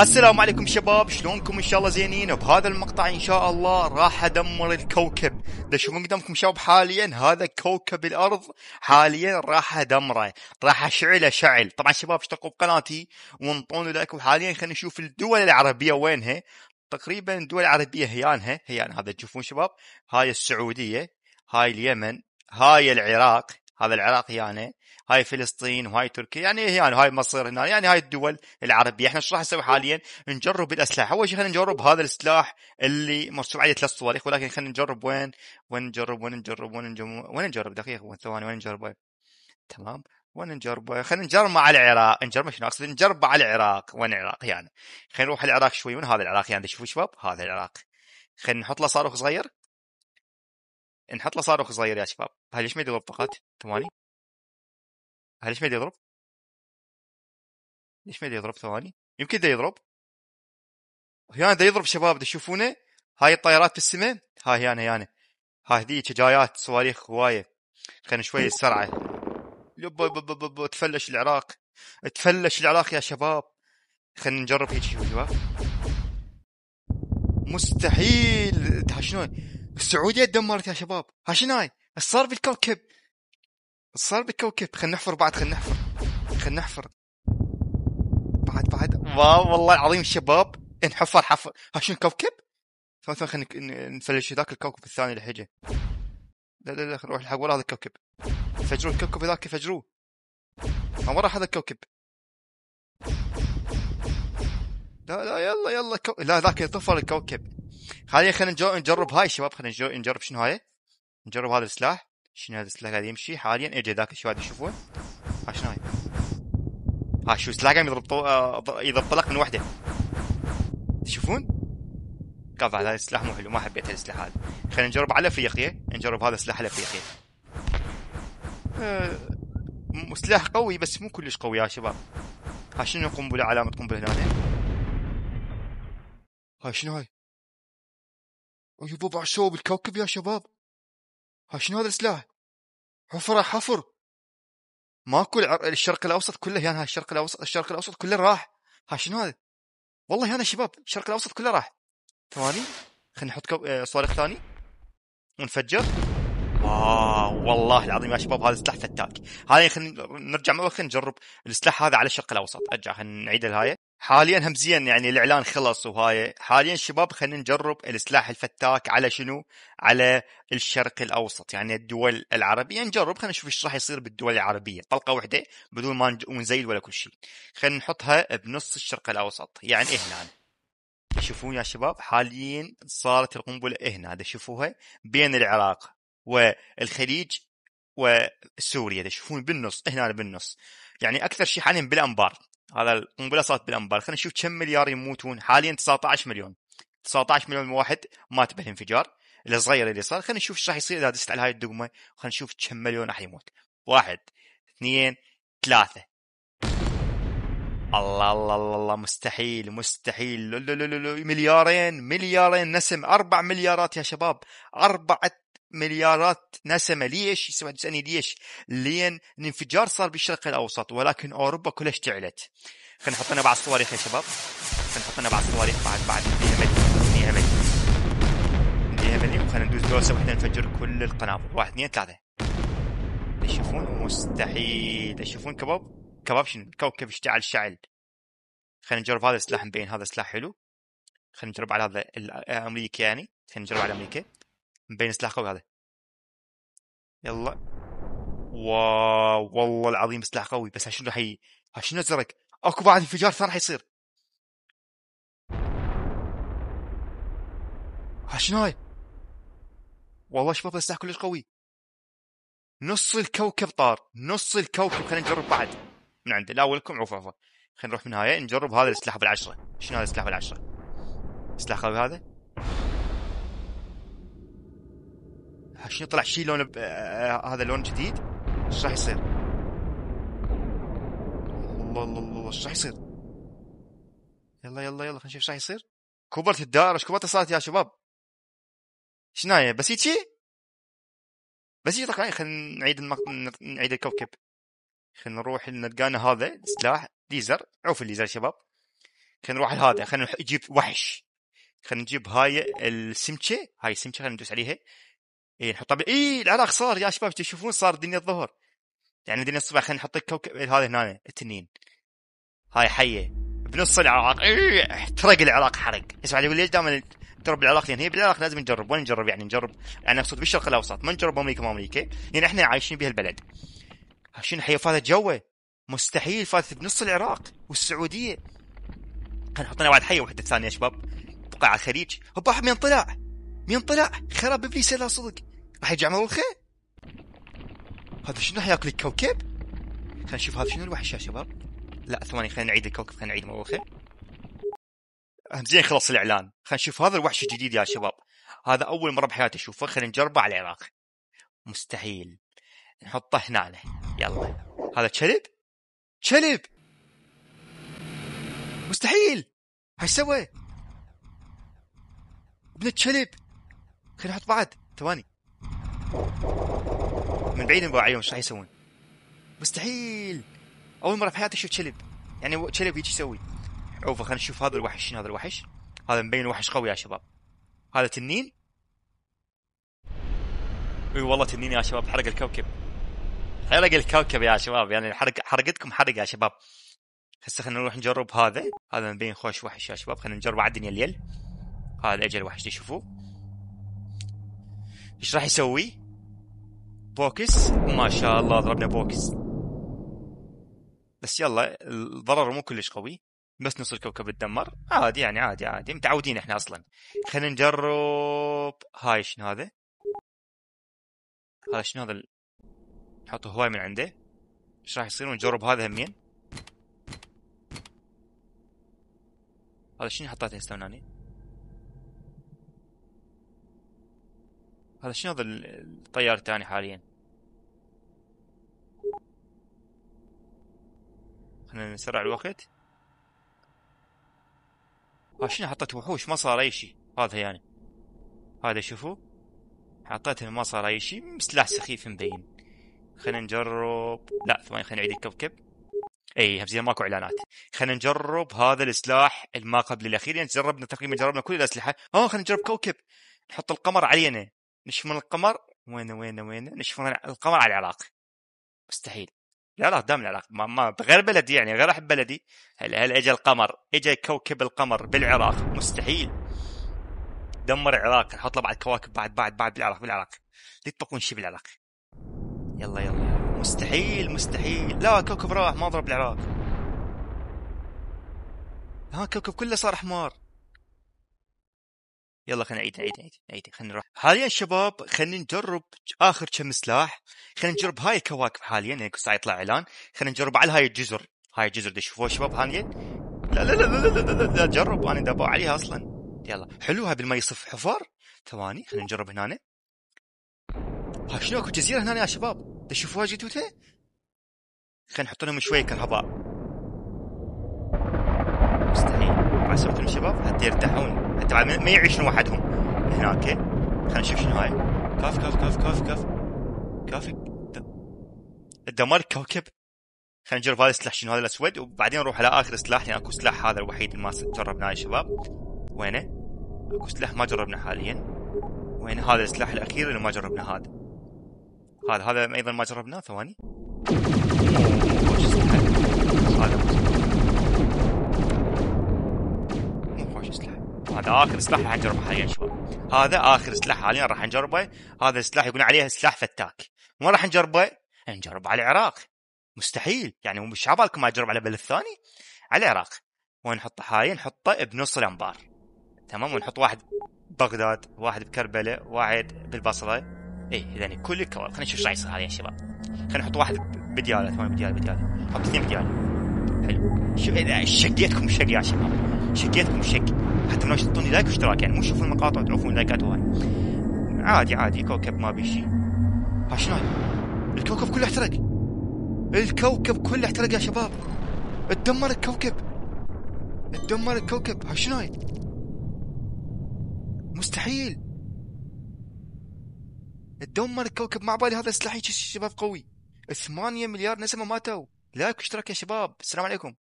السلام عليكم شباب شلونكم ان شاء الله زينين بهذا المقطع ان شاء الله راح ادمر الكوكب تشوفون قدامكم شباب حاليا هذا كوكب الارض حاليا راح ادمره راح اشعله شعل طبعا شباب اشتركوا بقناتي وانطوني لايك وحاليا خلينا نشوف الدول العربيه وينها تقريبا الدول العربيه هيانها هيان هذا تشوفون شباب هاي السعوديه هاي اليمن هاي العراق هذا العراق هنا يعني. هاي فلسطين وهاي تركيا يعني يعني هاي مصر هنا يعني هاي الدول العربيه احنا ايش راح نسوي حاليا نجرب الاسلحه اول شيء خلينا نجرب هذا السلاح اللي مرسوم عليه ثلاث صواريخ ولكن خلينا نجرب وين وين نجرب وين نجرب وين نجرب وين نجرب دقيقه ثواني وين نجرب تمام وين نجربه خلينا نجرب مع العراق نجرب شنو اقصد نجرب على العراق وين العراق يعني خلينا نروح العراق شوي من هذا العراق يعني شوفوا شباب هذا العراق خلينا نحط له صاروخ صغير نحط له صاروخ صغير يا شباب هل ليش ما يضرب فقط ثواني هل ليش ما يضرب ليش ما يضرب ثواني يمكن ده يضرب هيانا ده يضرب شباب تشوفونه هاي الطيارات في السماء هاي هيانا هيانا ها هذي جايات صواريخ هوايه خلينا شوي السرعه يبا يبا يبا تفلش العراق تفلش العراق يا شباب خلينا نجرب هيك شوف شباب مستحيل شنو السعوديه دمرت يا شباب هاشناي ايش صار بالكوكب؟ ايش صار بالكوكب؟ خلينا نحفر بعد خلينا نحفر خلينا نحفر بعد بعد واو والله العظيم شباب انحفر حفر هاشين كوكب؟ ثم خلينا نفلش ذاك الكوكب الثاني اللي حجه لا لا لا نروح الحق ورا هذا الكوكب فجروا الكوكب ذاك فجروه ما ورا هذا الكوكب لا لا يلا يلا كو... لا ذاك طفر الكوكب خلينا خلينا نجرب هاي شباب خلينا نجرب شنو هاي نجرب هذا السلاح شنو هذا السلاح قاعد يمشي حاليا اجى ذاك الشباب يشوفون تشوفون ها شنو هاي ها شو السلاح قام يضرب طو... آه، يضرب طلق من وحده تشوفون قطع هذا السلاح مو حلو ما حبيت هذا السلاح هذا خلينا نجرب على افريقيا نجرب هذا السلاح على افريقيا أه... سلاح قوي بس مو كلش قوي يا شباب ها شنو قنبله علامه قنبله هنا هاي شنو هاي الوضع شو بالكوكب يا شباب ها شنو هذا السلاح حفره حفر ماكو الشرق الاوسط كله يعني الشرق الاوسط الشرق الاوسط كله راح ها شنو هذا والله هنا يعني شباب الشرق الاوسط كله راح ثواني خلينا نحط كو... آه، صواريخ ثاني ونفجر واو آه، والله العظيم يا شباب هذا سلاح فتاك هذا خلينا نرجع مره خلينا نجرب السلاح هذا على الشرق الاوسط ارجع نعيد الهاي حاليا هم زين يعني الاعلان خلص وهاي حاليا شباب خلينا نجرب السلاح الفتاك على شنو على الشرق الاوسط يعني الدول العربيه نجرب خلينا نشوف ايش راح يصير بالدول العربيه طلقه واحده بدون ما نزيل ولا كل شيء خلينا نحطها بنص الشرق الاوسط يعني إيه هنا شوفون يا شباب حاليا صارت القنبله هنا شوفوها بين العراق والخليج وسوريا تشوفون بالنص هنا بالنص يعني اكثر شيء حاليا بالانبار هذا القنبله صارت بالانبار خلينا نشوف كم مليار يموتون حاليا 19 مليون 19 مليون واحد مات بالانفجار الصغير اللي صار خلينا نشوف ايش راح يصير اذا دست على هاي الدقمه خلينا نشوف كم مليون راح يموت واحد اثنين ثلاثه الله الله الله, الله مستحيل مستحيل مليارين مليارين نسم اربع مليارات يا شباب اربعة مليارات نسمة ليش يسمع تسالني ليش لين الانفجار صار بالشرق الاوسط ولكن اوروبا كلها اشتعلت خلينا نحط لنا بعض الصواريخ يا شباب خلينا نحط لنا بعض الصواريخ بعد بعد نديها مليون نديها مليون نديها ندوس دوسه واحدة نفجر كل القنابل واحد اثنين ثلاثه تشوفون مستحيل تشوفون كباب كباب شنو كوكب اشتعل شعل خلينا نجرب هذا السلاح مبين هذا سلاح حلو خلينا نجرب على هذا الامريكي يعني خلينا نجرب على امريكا مبين سلاح قوي هذا يلا واو والله العظيم سلاح قوي بس شنو راح شنو ازرق اكو بعد انفجار ثاني راح يصير شنو هاي والله شباب السلاح كلش قوي نص الكوكب طار نص الكوكب خلينا نجرب بعد من عنده لا ولكم عفوا عفوا خلينا نروح من هاي نجرب هذا السلاح بالعشره شنو هذا السلاح بالعشره سلاح قوي هذا شنو طلع شي لون ب... آه،, آه هذا لون جديد ايش راح يصير؟ الله الله الله ايش راح يصير؟ يلا يلا يلا خلينا نشوف ايش راح يصير كبرت الدائره ايش كبرت صارت يا شباب نايه بس هيجي بس هيجي خلينا نعيد المق... نعيد الكوكب خلينا نروح نلقانا هذا سلاح ليزر عوف الليزر يا شباب خلينا نروح لهذا خلينا نجيب وحش خلينا نجيب هاي السمكه هاي السمكه خلينا ندوس عليها اي نحطها بال... اي إيه، العراق صار يا شباب تشوفون صار دنيا الظهر يعني دنيا الصبح خلينا نحط الكوكب هذا هنا التنين هاي حيه بنص العراق اي احترق العراق حرق اسمع يقول ليش دائما تجرب العراق لان هي بالعراق لازم نجرب وين نجرب يعني نجرب يعني اقصد بالشرق الاوسط ما نجرب امريكا ما امريكا لان يعني احنا عايشين بهالبلد شنو حي فاتت جوه مستحيل فاتت بنص العراق والسعوديه نحط لنا واحد حي وحده ثانيه يا شباب بقاع الخليج هبا من طلع مين طلع خرب ابليس لا صدق راح يرجع مروخه هذا شنو راح ياكل الكوكب خلينا نشوف هذا شنو الوحش يا شباب لا ثواني خلينا نعيد الكوكب خلينا نعيد مروخه زين خلص الاعلان خلينا نشوف هذا الوحش الجديد يا شباب هذا اول مره بحياتي اشوفه خلينا نجربه على العراق مستحيل نحطه هنا عليه. يلا هذا كلب كلب مستحيل هاي سوى ابن الكلب ممكن احط بعد ثواني من بعيد انباع عليهم ايش راح يسوون مستحيل اول مره في حياتي اشوف كلب يعني كلب يجي يسوي عوفه خلينا نشوف هذا الوحش شنو هذا الوحش هذا مبين وحش قوي يا شباب هذا تنين اي والله تنين يا شباب حرق الكوكب حرق الكوكب يا شباب يعني حرق حرقتكم حرق يا شباب هسه خلينا نروح نجرب هذا هذا مبين خوش وحش يا شباب خلينا نجرب عدني الليل هذا اجل وحش تشوفوه ايش راح يسوي؟ بوكس ما شاء الله ضربنا بوكس بس يلا الضرر مو كلش قوي بس نص الكوكب تدمر عادي يعني عادي عادي متعودين احنا اصلا خلينا نجرب هاي شنو هذا هذا شنو هذا نحط هواي من عنده ايش راح يصير ونجرب هذا همين هذا شنو حطيته هسه هذا شنو هذا الطيار الثاني حاليا خلينا نسرع الوقت ها شنو حطيت وحوش ما صار اي شيء هذا يعني هذا شوفوا حطيته ما صار اي شيء سلاح سخيف مبين خلينا نجرب لا ثواني خلينا نعيد الكوكب. اي هبزين ماكو اعلانات خلينا نجرب هذا السلاح الما قبل الاخير يعني جربنا تقريبا جربنا كل الاسلحه اه خلينا نجرب كوكب نحط القمر علينا نشوف من القمر وين وين وين نشوف من القمر على العراق مستحيل العراق دام العراق ما, ما غير بلدي يعني غير احب بلدي هل هل اجى القمر اجى كوكب القمر بالعراق مستحيل دمر العراق حط له بعد كواكب بعد بعد بعد بالعراق بالعراق لا تبقون شيء بالعراق يلا يلا مستحيل مستحيل لا كوكب راح ما ضرب العراق ها كوكب كله صار حمار يلا خلينا نعيد نعيد نعيد نعيد خلينا نروح حاليا شباب خلينا نجرب اخر كم سلاح خلينا نجرب هاي الكواكب حاليا لان يعني ساعه يطلع اعلان خلينا نجرب على هاي الجزر هاي الجزر دي شوفوها شباب حاليا لا لا لا لا لا, لا, لا, جرب انا دابا عليها اصلا يلا حلوها بالمي يصف حفر ثواني خلينا نجرب هنا ها شنو اكو جزيره هنا يا شباب تشوفوها جدوته خلينا نحط لهم شويه كهرباء مستحيل عشرة شباب حتى يرتاحون طبعا ما يعيشون وحدهم هناك خلينا نشوف شنو هاي كاف كاف كاف كاف كاف كافي الدمار كوكب خلينا نجرب هذا السلاح شنو هذا الاسود وبعدين نروح على اخر سلاح لان اكو سلاح هذا الوحيد اللي ما جربناه يا شباب وينه؟ اكو سلاح ما جربناه حاليا وين هذا السلاح الاخير اللي ما جربناه هذا هذا هذا ايضا ما جربناه ثواني هذا اخر سلاح راح نجربه حاليا شباب هذا اخر سلاح حاليا راح نجربه هذا السلاح يقول عليه سلاح فتاك وين راح نجربه؟ نجربه على العراق مستحيل يعني مش عبالكم ما اجرب على بلد ثاني على العراق نحطه هاي نحطه بنص الانبار تمام ونحط واحد بغداد واحد بكربله واحد بالبصره اي اذا كل الكواب خلينا نشوف ايش راح يصير هذا يا شباب خلينا نحط واحد بدياله ثمان بدياله بدياله حط اثنين بدياله حلو شو شقيتكم شق يا شباب شكيتكم شك حتى ما تعطوني لايك واشتراك يعني مو تشوفون المقاطع وتعرفون لايكات وهاي عادي عادي كوكب ما بيشي ها شنو الكوكب كله احترق الكوكب كله احترق يا شباب اتدمر الكوكب اتدمر الكوكب ها شنو مستحيل تدمر الكوكب مع بالي هذا سلاحي شباب قوي 8 مليار نسمه ماتوا لايك واشتراك يا شباب السلام عليكم